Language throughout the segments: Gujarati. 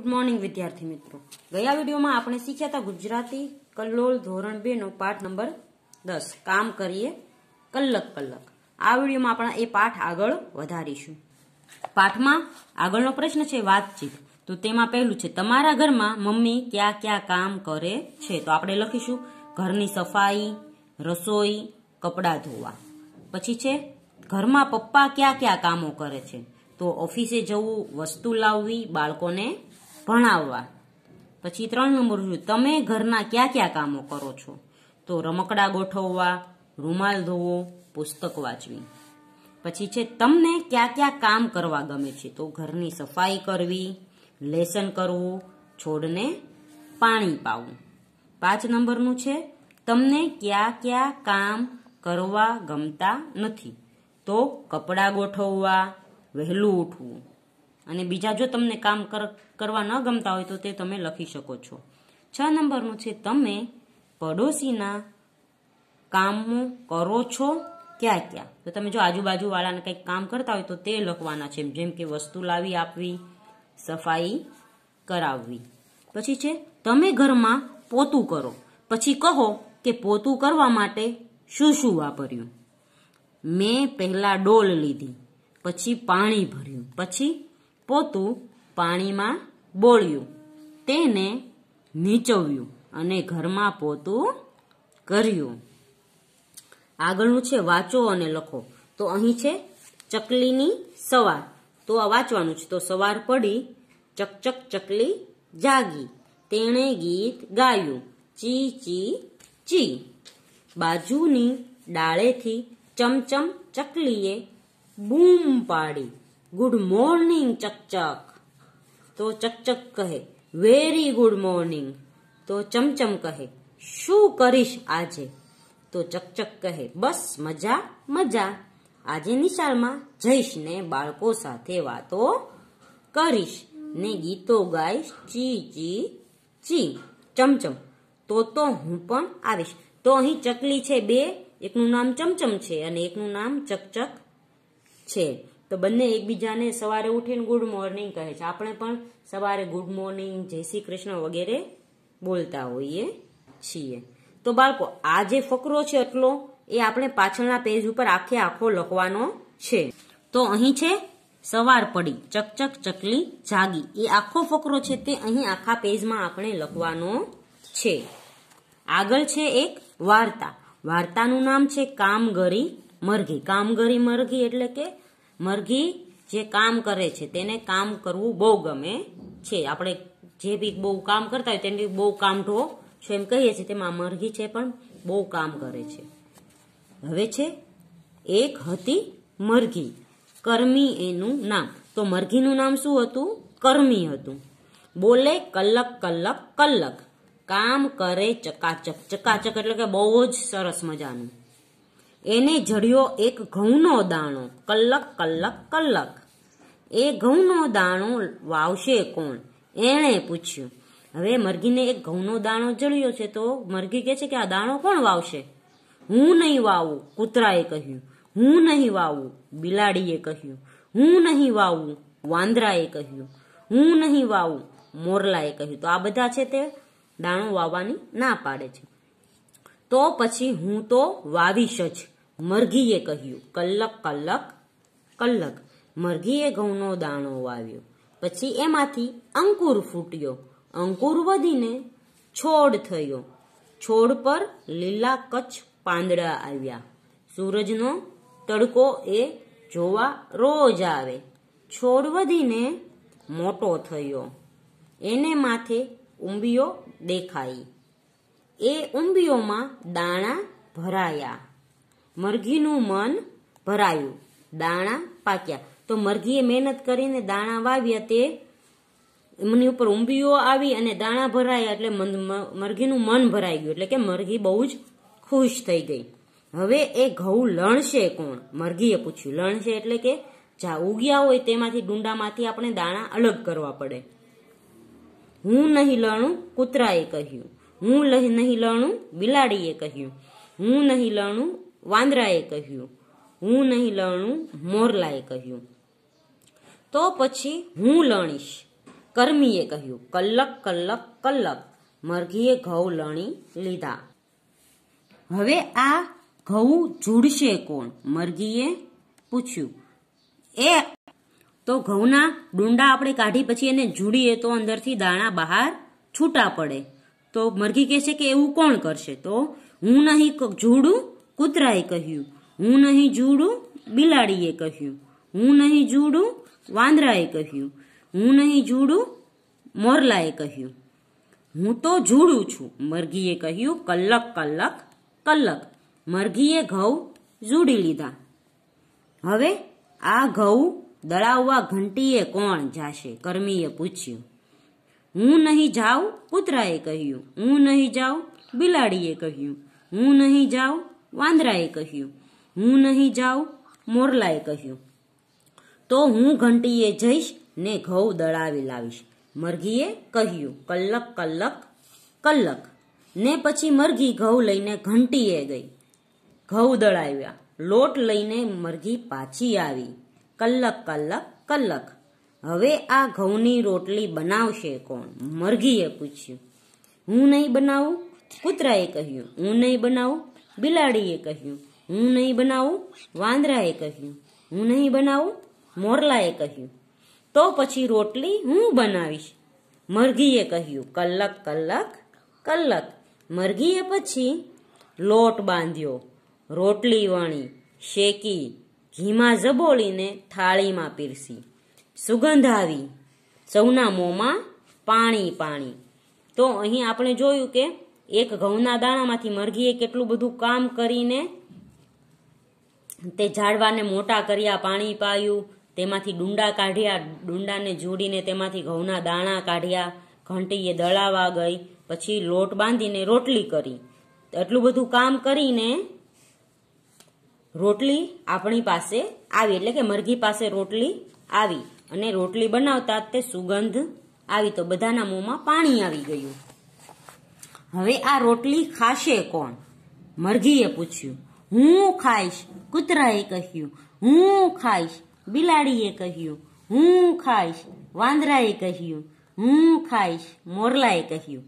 ગુડ મોર્નિંગ વિદ્યાર્થી મિત્રો ગયા વિડીયોમાં આપણે શીખ્યા હતા ગુજરાતી કલ્લોલ ધોરણ બે નો પાઠ નંબર દસ કામ કરીએ કલક કલક આ વિડીયોમાં આપણે એ પાઠ આગળ વધારીશું પાઠમાં આગળનો પ્રશ્ન છે વાતચીત તો તેમાં પહેલું છે તમારા ઘરમાં મમ્મી ક્યાં ક્યાં કામ કરે છે તો આપણે લખીશું ઘરની સફાઈ રસોઈ કપડાં ધોવા પછી છે ઘરમાં પપ્પા ક્યાં ક્યાં કામો કરે છે તો ઓફિસે જવું વસ્તુ લાવવી બાળકોને ભણાવવા પછી ત્રણ નંબર તમે ઘરના ક્યાં ક્યાં કામો કરો છો તો રમકડા ગોઠવવા રૂમાલ ધોવો પુસ્તક વાંચવી પછી છે તમને ક્યાં ક્યાં કામ કરવા ગમે છે તો ઘરની સફાઈ કરવી લેસન કરવું છોડને પાણી પાવું પાંચ નંબરનું છે તમને ક્યાં ક્યાં કામ કરવા ગમતા નથી તો કપડાં ગોઠવવા વહેલું ઉઠવું અને બીજા જો તમને કામ કરવા ન ગમતા હોય તો તે તમે લખી શકો છો છ નંબરનું છે તમે પડોશીના કામો કરો છો ક્યાં ક્યાં તો તમે જો આજુબાજુવાળાને કંઈક કામ કરતા હોય તો તે લખવાના છે જેમ કે વસ્તુ લાવી આપવી સફાઈ કરાવવી પછી છે તમે ઘરમાં પોતું કરો પછી કહો કે પોતું કરવા માટે શું શું વાપર્યું મેં પહેલાં ડોલ લીધી પછી પાણી ભર્યું પછી પોતું પાણીમાં બોળ્યું તેને નીચવ્યું અને ઘરમાં પોતું કર્યું આગળનું છે વાંચો અને લખો તો અહીં છે ચકલીની સવાર તો આ વાંચવાનું છે તો સવાર પડી ચકચક ચકલી જાગી તેણે ગીત ગાયું ચી ચી ચી બાજુની ડાળેથી ચમચમ ચકલીએ બૂમ પાડી ગુડ મોર્નિંગ ચકચક તો ચકચક કહે વેરી ગુડ મોર્નિંગ તો ચમચમ કહે શું કરીશ આજે તો ચકચક કહે બસ મજા મજા આજે નિશાળમાં જઈશ ને બાળકો સાથે વાતો કરીશ ને ગીતો ગાઈશ ચી ચી ચી ચમચમ તો તો હું પણ આવીશ તો અહીં ચકલી છે બે એકનું નામ ચમચમ છે અને એકનું નામ ચકચક છે તો બંને એકબીજાને સવારે ઉઠીને ગુડ મોર્નિંગ કહે છે આપણે પણ સવારે ગુડ મોર્નિંગ જય શ્રી કૃષ્ણ વગેરે બોલતા હોઈએ છીએ તો બાળકો આ જે ફકરો છે એટલો એ આપણે પાછળના પેજ ઉપર આખે આખો લખવાનો છે તો અહીં છે સવાર પડી ચકચક ચકલી જાગી એ આખો ફકરો છે તે અહીં આખા પેજમાં આપણે લખવાનો છે આગળ છે એક વાર્તા વાર્તાનું નામ છે કામગરી મરઘી કામગરી મરઘી એટલે કે મરઘી જે કામ કરે છે તેને કામ કરવું બહુ ગમે છે આપણે જે બી બહુ કામ કરતા હોય તેને બહુ કામઢો છો એમ કહીએ છીએ તેમાં મરઘી છે પણ બહુ કામ કરે છે હવે છે એક હતી મરઘી કર્મી એનું નામ તો મરઘીનું નામ શું હતું કર્મી હતું બોલે કલક કલક કલક કામ કરે ચકાચક ચકાચક એટલે કે બહુ જ સરસ મજાનું એને જડ્યો એક ઘઉંનો દાણો કલ્લક કલ્લક કલ્લક એ ઘઉંનો દાણો વાવશે કોણ એણે પૂછ્યું હવે મરઘીને એક ઘઉંનો દાણો જડ્યો છે તો મરઘી કહે છે કે આ દાણો કોણ વાવશે હું નહીં વાવું કૂતરાએ કહ્યું હું નહીં વાવું બિલાડીએ કહ્યું હું નહીં વાવું વાંદરાએ કહ્યું હું નહીં વાવું મોરલાએ કહ્યું તો આ બધા છે તે દાણો વાવવાની ના પાડે છે તો પછી હું તો વાવીશ જ મરઘીએ કહ્યું કલ્લક કલ્લક કલ્લક મરઘીએ ઘઉંનો દાણો વાવ્યો પછી એમાંથી અંકુર ફૂટ્યો અંકુર વધીને છોડ થયો છોડ પર લીલા કચ્છ પાંદડા આવ્યા સૂરજનો તડકો એ જોવા રોજ આવે છોડ વધીને મોટો થયો એને માથે ઉંબીઓ દેખાઈ એ ઉંબીઓમાં દાણા ભરાયા મરઘીનું મન ભરાયું દાણા પાક્યા તો મરઘીએ મહેનત કરીને દાણા વાવ્યા તે એમની ઉપર ઊંબીઓ આવી અને દાણા ભરાયા એટલે મરઘીનું મન ભરાઈ ગયું એટલે કે મરઘી બહુ જ ખુશ થઈ ગઈ હવે એ ઘઉં લણશે કોણ મરઘીએ પૂછ્યું લણશે એટલે કે જા ઉગ્યા હોય તેમાંથી ડુંડામાંથી આપણે દાણા અલગ કરવા પડે હું નહીં લણું કૂતરાએ કહ્યું હું નહીં લણું બિલાડીએ કહ્યું હું નહીં લણું વાંદરાએ કહ્યું હું નહીં લણું મોરલાએ કહ્યું તો પછી હું લણીશ કર્મીએ કહ્યું કલ્લક કલ્લક કલ્લક મરઘીએ ઘઉં લણી લીધા હવે આ ઘઉં જોડશે કોણ મરઘીએ પૂછ્યું એ તો ઘઉંના ડુંડા આપણે કાઢી પછી એને જુડીએ તો અંદરથી દાણા બહાર છૂટા પડે તો મરઘી કહે છે કે એવું કોણ કરશે તો હું નહીં જોડું કૂતરાએ કહ્યું હું નહીં જુડું બિલાડીએ કહ્યું હું નહીં જુડું વાંદરાએ કહ્યું હું નહીં જુડું મોરલાએ કહ્યું હું તો જુડું છું મરઘીએ કહ્યું કલ્લક કલ્લક કલ્લક મરઘીએ ઘઉં જુડી લીધા હવે આ ઘઉં દળાવવા ઘંટીએ કોણ જાશે કર્મીએ પૂછ્યું હું નહીં જાઉં કૂતરાએ કહ્યું હું નહીં જાઉં બિલાડીએ કહ્યું હું નહીં જાઉં વાંદરાએ કહ્યું હું નહીં જાઉં મોરલાએ કહ્યું તો હું ઘંટીએ જઈશ ને ઘઉં દળાવી લાવીશ મરઘીએ કહ્યું કલ્લક કલ્લક કલ્લક ને પછી મરઘી ઘઉં લઈને ઘંટીએ ગઈ ઘઉં દળાવ્યા લોટ લઈને મરઘી પાછી આવી કલ્લક કલ્લક કલ્લક હવે આ ઘઉંની રોટલી બનાવશે કોણ મરઘીએ પૂછ્યું હું નહીં બનાવું કૂતરાએ કહ્યું હું નહીં બનાવું બિલાડીએ કહ્યું હું નહીં બનાવું વાંદરાએ કહ્યું હું નહીં બનાવું મોરલાએ કહ્યું તો પછી રોટલી હું બનાવીશ મરઘીએ કહ્યું કલક કલક કલક મરઘીએ પછી લોટ બાંધ્યો રોટલી વણી શેકી ઘીમાં જબોળીને થાળીમાં પીરસી સુગંધ આવી સૌના મોંમાં પાણી પાણી તો અહીં આપણે જોયું કે એક ઘઉંના દાણામાંથી મરઘીએ કેટલું બધું કામ કરીને તે ઝાડવાને મોટા કર્યા પાણી પાયું તેમાંથી ડુંડા કાઢ્યા ડુંડાને જોડીને તેમાંથી ઘઉંના દાણા કાઢ્યા ઘંટીએ દળાવા ગઈ પછી લોટ બાંધીને રોટલી કરી એટલું બધું કામ કરીને રોટલી આપણી પાસે આવી એટલે કે મરઘી પાસે રોટલી આવી અને રોટલી બનાવતા તે સુગંધ આવી તો બધાના મોંમાં પાણી આવી ગયું હવે આ રોટલી ખાશે કોણ મરઘીએ પૂછ્યું હું ખાઈશ કૂતરાએ કહ્યું હું ખાઈશ બિલાડીએ કહ્યું હું ખાઈશ વાંદરાએ કહ્યું હું ખાઈશ મોરલાએ કહ્યું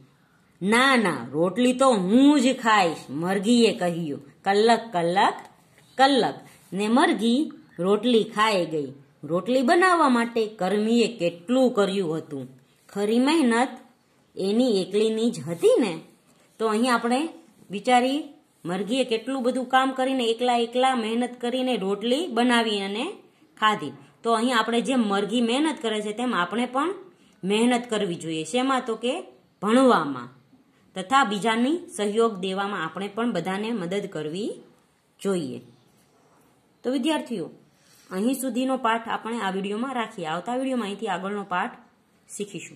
ના ના રોટલી તો હું જ ખાઈશ મરઘીએ કહ્યું કલક કલક કલક ને મરઘી રોટલી ખાઈ ગઈ રોટલી બનાવવા માટે કર્મીએ કેટલું કર્યું હતું ખરી મહેનત એની એકલીની જ હતી ને તો અહીં આપણે બિચારી મરઘીએ કેટલું બધું કામ કરીને એકલા એકલા મહેનત કરીને રોટલી બનાવી અને ખાધી તો અહીં આપણે જેમ મરઘી મહેનત કરે છે તેમ આપણે પણ મહેનત કરવી જોઈએ શેમાં તો કે ભણવામાં તથા બીજાની સહયોગ દેવામાં આપણે પણ બધાને મદદ કરવી જોઈએ તો વિદ્યાર્થીઓ અહીં સુધીનો પાઠ આપણે આ વિડીયોમાં રાખીએ આવતા વિડીયોમાં અહીંથી આગળનો પાઠ શીખીશું